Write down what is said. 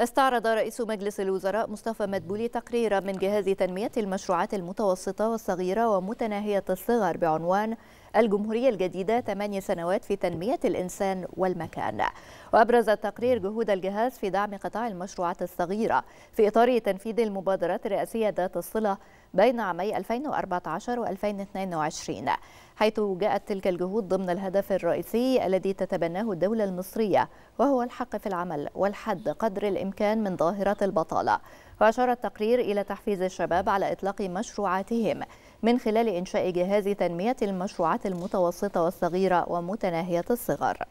استعرض رئيس مجلس الوزراء مصطفى مدبولي تقريرا من جهاز تنمية المشروعات المتوسطة والصغيرة ومتناهية الصغر بعنوان الجمهورية الجديدة ثمانية سنوات في تنمية الإنسان والمكان وأبرز التقرير جهود الجهاز في دعم قطاع المشروعات الصغيرة في إطار تنفيذ المبادرات الرئاسية ذات الصلة بين عامي 2014 و2022 حيث جاءت تلك الجهود ضمن الهدف الرئيسي الذي تتبناه الدولة المصرية وهو الحق في العمل والحد قدر الإمكان من ظاهرة البطالة وأشار التقرير إلى تحفيز الشباب على إطلاق مشروعاتهم من خلال إنشاء جهاز تنمية المشروعات المتوسطة والصغيرة ومتناهية الصغر